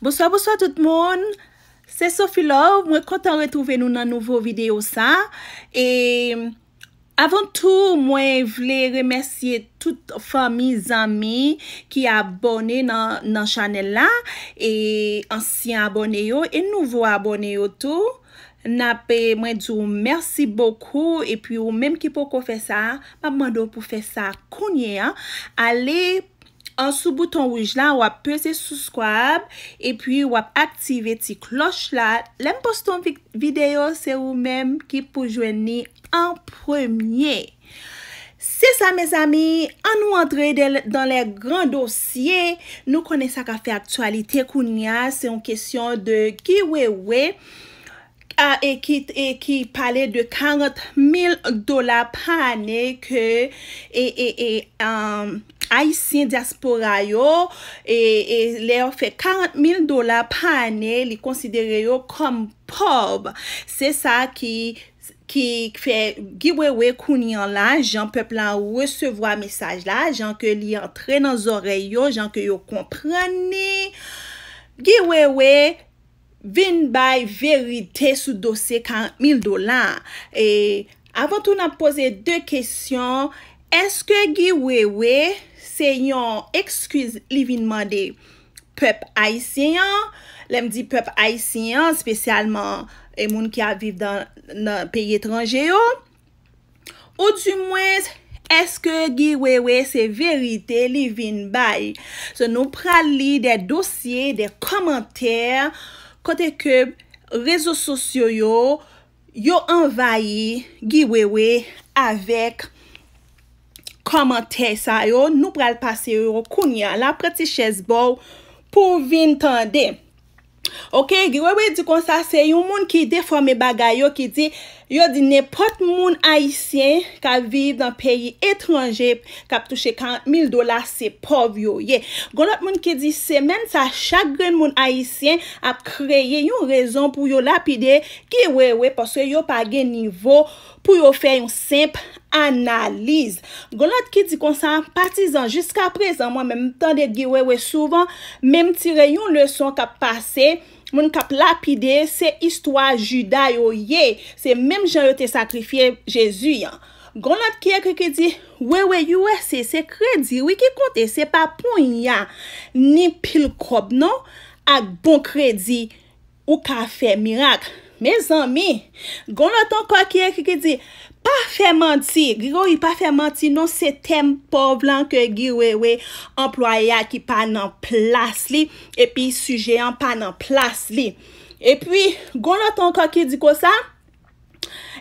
Bouswa, bouswa tout moun. Se Sofie la, mwen kontan retouve nou nan nouvo video sa. E, avon tou, mwen vle remersye tout fami zami ki abone nan chanel la. E, ansyen abone yo, e nouvo abone yo tou. Napè, mwen djou, mersi bokou. E pi ou, mem ki pokou fe sa, papman do pou fe sa kounye. A le pounye. An sou bouton ouj lan, wap pese sou squab. E pi wap aktive ti kloch la. Lem poston video se ou menm ki pou jweni an premiye. Se sa, mes ami, an nou antre dan le gran dosye. Nou kone sa kafe aktualite koun ya. Se yon kesyon de ki we we. E ki pale de 40 mil dola pa ane. E... Aisyen diaspora yo, e, e le yo fe 40.000 dola pa ane, li konsidere yo kom pob. Se sa ki fe giwewe kouni an la, jan pe plan resevo a mesaj la, jan ke li entre nan zore yo, jan ke yo komprani. Giwewe, vin bay verite sou dosi 40.000 dola. E avan tou nan pose de kesyon, eske giwewe, se yon ekskwiz li vin mande pep Aisyen, lem di pep Aisyen, spesyalman e moun ki aviv nan peyi etranje yo. Ou tu mwes, eske gi wewe se verite li vin bay? Se nou prali de dosye, de komantere, kote ke rezo sosyo yo, yo envayi gi wewe avek komante sa yo, nou pral pase yo, koun ya la preti shezbo pou vin tande. Ok, gwewe di kon sa se, yon moun ki deforme bagay yo ki di, Yo di ne pot moun haisyen ka vive dan peyi etranje kap touche 50,000 dola se pov yo ye. Golot moun ki di semen sa chagren moun haisyen ap kreye yon rezon pou yo lapide ki wewe paswe yo page nivo pou yo fe yon semp analize. Golot ki di konsan patizan jiska prezan mwen menm tan de ki wewe souvan menm tire yon leson kap pase yon. Moun kap lapide, se istwa juday o ye, se menm jan yo te sakrifye Jezu yan. Gonat ki ekre ki di, wewe, yuwe, se se kredi, wiki konte, se pa pon ya, ni pil krob nan, ak bon kredi, ou ka fe mirakre. Me zanmi, gon loton kwa ki e ki ki di, pa fè manti. Gigo yi pa fè manti nou se tem po vlan ke gi we we, employe a ki pa nan plas li, epi suje an pa nan plas li. Epi, gon loton kwa ki di ko sa,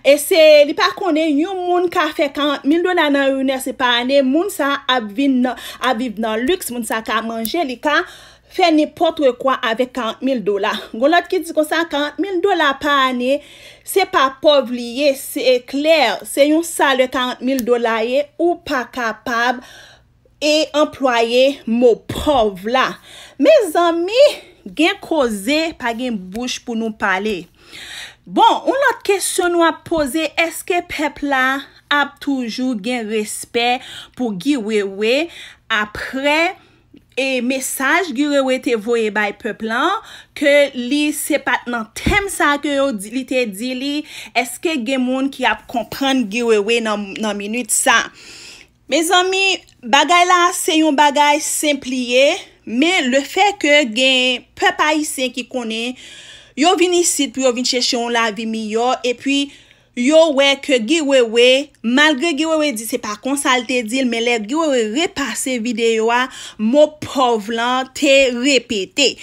e se li pa konen yon moun ka fè kan, mil do nan an ou nese pa ane, moun sa aviv nan lüks, moun sa ka manje li kan, fè nipotre kwa avè 40.000 dola. Gon lot ki di kon sa 40.000 dola pa anè, se pa pov liye, se e kler, se yon salè 40.000 dola ye, ou pa kapab e employe mou pov la. Me zami, gen kose, pa gen bouche pou nou pale. Bon, un lot kesyon nou ap pose, eske pepla ap toujou gen respè pou gi wewe apre, e mesaj girewe te voye bay pe plan ke li se pat nan tem sa ke yo li te di li eske gen moun ki ap kontran girewe nan minut sa. Me zami, bagay la se yon bagay simpliye me le fe ke gen pe payisen ki konen yo vini sit pou yo vini chesyon la vimi yo e pi... yo we ke giwe we, malgre giwe we di se pa konsalte dil, me le giwe we repase videyo a, mou pov lan te repete.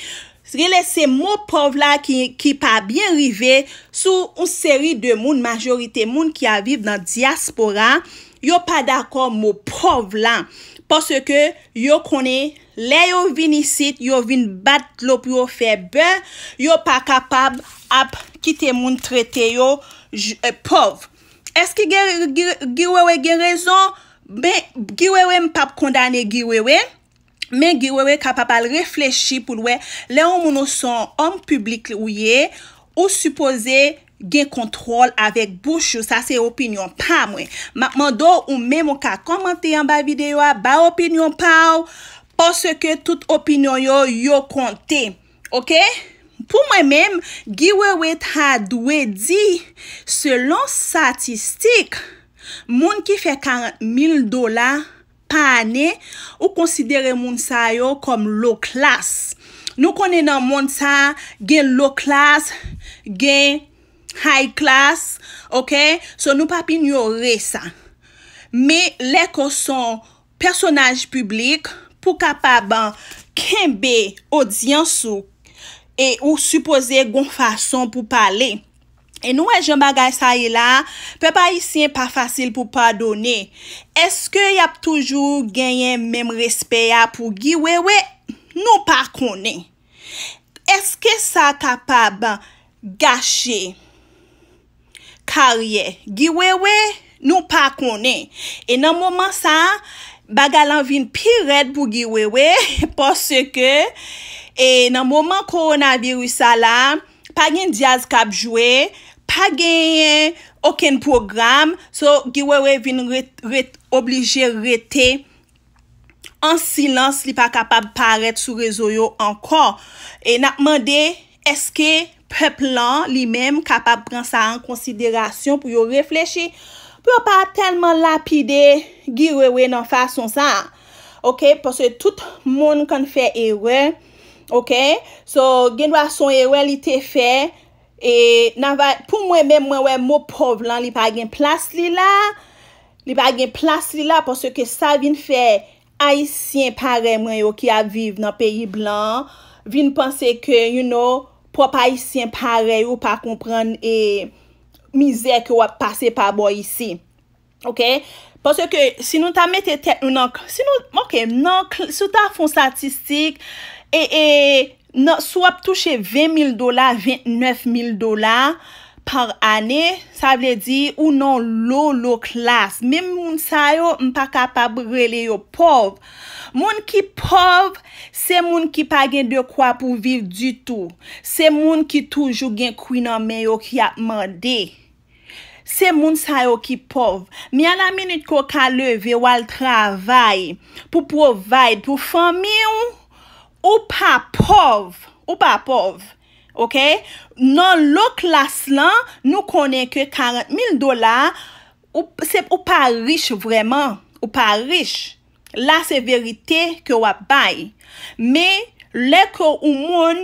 Se le se mou pov lan ki pa bien rive, sou un seri de moun, majorite moun ki aviv nan diaspora, yo pa dako mou pov lan. Pase ke yo kone, le yo vin isit, yo vin bat lop yo febe, yo pa kapab ap tepe, ki te moun trete yo eh, pov. Eski ge wewe gen rezon? Ben, ge wewe m pap kondane ge wewe, men ge wewe kapapal reflechi pou lwe, le ou moun oson om publik ou ye, ou supose gen kontrol avèk bouchou, sa se opinyon pa mwen. Matman do, ou men mou ka komante yon ba videyo a, ba opinyon pa ou, pou se ke tout opinyon yo yo konti. Ok? Pou mwen menm, giwe wet ha dwe di, selon statistik, moun ki fe 40.000 dola pa ane, ou konsidere moun sa yo kom lo klas. Nou konen nan moun sa gen lo klas, gen high klas, ok, so nou papi nyo re sa. Me le kon son personaj publik pou kapaban kembe odyansou E ou suppose gon fason pou pale E nou e jen bagay sa yi e la Pe pa yi sien pa fasil pou padone Eske yap toujou Genyen mem respe ya Pou giwewe Nou pa kone Eske sa kapab Gache Karye Giwewe nou pa kone E nan mouman sa Bagalan vin piret pou giwewe Posse ke E nan mouman koronavirou sa la, pa gen jaz kap jwe, pa gen yon oken programe, so giwewe vin oblije rete, an silans li pa kapab paret sou rezo yo ankon. E nan mande, eske pep lan li mem kapab pren sa an konsiderasyon pou yo reflechi, pou yo pa telman lapide giwewe nan fason sa. Ok, pou se tout moun kon fè ewe, Ok? So genwa son e wè li te fe, e nan va, pou mwen men mwen wè mò pov lan, li pa gen plas li la, li pa gen plas li la, pòsè ke sa vin fe aisyen pare mwen yo ki a viv nan peyi blan, vin pense ke, you know, prop aisyen pare yo pa kompran e mizè ki wè pase pa bo yisi. Ok? Pòsè ke, si nou ta mette te, nou nan, si nou, ok, nan, sou ta fon statistik, E, e sou ap touche 20.000 dola, 29.000 dola par ane, sa vle di ou non lolo klas. Mem moun sa yo, mpa kapap brele yo pov. Moun ki pov, se moun ki pa gen dekwa pou viv du tou. Se moun ki toujou gen kwinan men yo ki ap mande. Se moun sa yo ki pov. Mi an a menit ko ka leve wal travay pou provide pou fami yo. Ou pa pov, ou pa pov, ok? Non, lo klas lan, nou konen ke 40.000 dolar, ou pa rich vreman, ou pa rich. La se verite ke wap bay. Me, leke ou moun,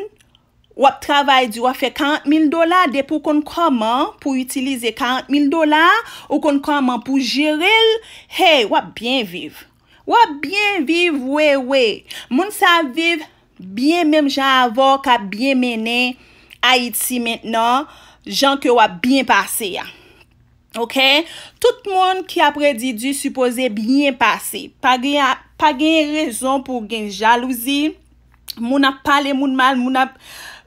wap travay di wap fe 40.000 dolar, de pou kon koman pou itilize 40.000 dolar, ou kon koman pou jirel, hey, wap bien vive. Wap byen viv wè wè. Moun sa viv byen menm jan avò kwa byen menè Haiti mentenò. Jan ke wap byen pase ya. Ok? Tout moun ki apre di di supose byen pase. Pa gen rezon pou gen jalouzi. Moun ap pale moun mal. Moun ap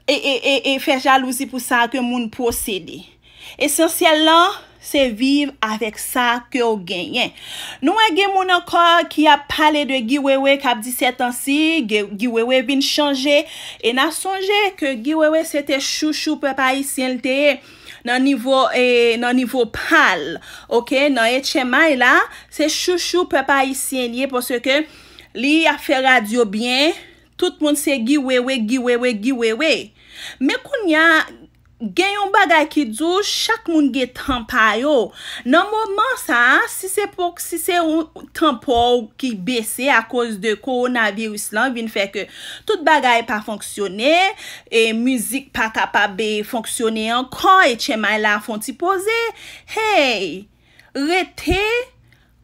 e e e e fe jalouzi pou sa ke moun posede. Esensyèl lan... se viv avèk sa ke ou genyen. Nou e gen moun ankor ki ap pale de giwewe kap 17 ansi, giwewe bin chanje, e na sonje ke giwewe se te chouchou pe pa isyen lte nan nivou e, pal. Ok, nan etche may la, se chouchou pe pa isyen liye pou se ke li a fe radyo bien, tout moun se giwewe, giwewe, giwewe. Me koun ya... gen yon bagay ki djou, chak moun ge trampa yo. Nanmouman sa, si se yon trampa ou ki besè a koz de koronavirus lan, vin fè ke tout bagay pa fonksyonè, e müzik pata pa be fonksyonè an, kon etche may la fon ti pose, hey, rete,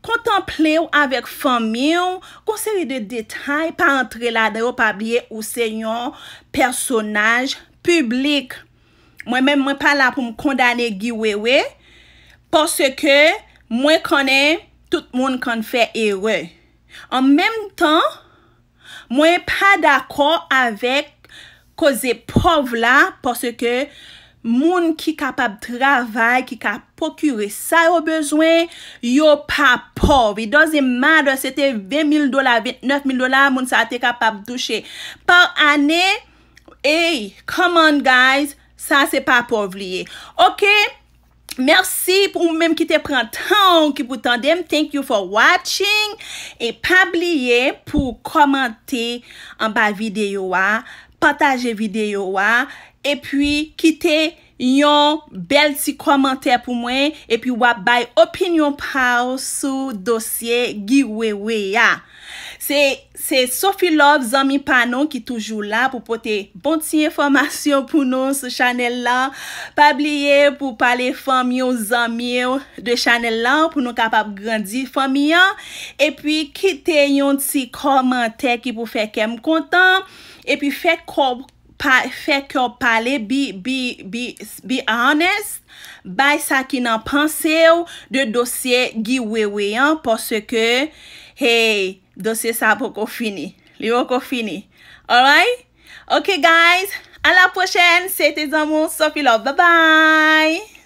kontemple ou avek fami ou, konseri de detay, pa antre la deyo pa bie ou se yon personaj publik. mwen men mwen pa la pou m kondane giwewe, porsè ke mwen konen tout moun kon fè erwe. An menm tan, mwen pa dako avèk koze pov la, porsè ke moun ki kapab travay, ki ka pokyre sa yo bezwen, yo pa pov. Yon zi madan, se te 20.000 dola, 29.000 dola, moun sa te kapab douchè. Par anè, hey, come on guys, Sa se pa povliye. Ok, mersi pou mwen kite pran tan ki pou tan dem. Thank you for watching. E pabliye pou komante an ba videyo wa, pataje videyo wa, e pi kite yon bel si komante pou mwen, e pi wap bay opinyon pa ou sou dosye giwewe ya. Se Sofie Love, zanmi panon ki toujou la pou pote bon ti informasyon pou nou se chanel la. Pabliye pou pale fanyon zanmi yo de chanel la pou nou kapap grandi fanyon. E pi kite yon ti komante ki pou fe kem kontan. E pi fe ko pale, be honest, bay sa ki nan panse yo de dosye gi wewe yon. Po se ke, hey... Dosye sa pou kou fini. Li pou kou fini. Alright? Ok guys. An la pochen. Se te zanmou. So filo. Ba bay.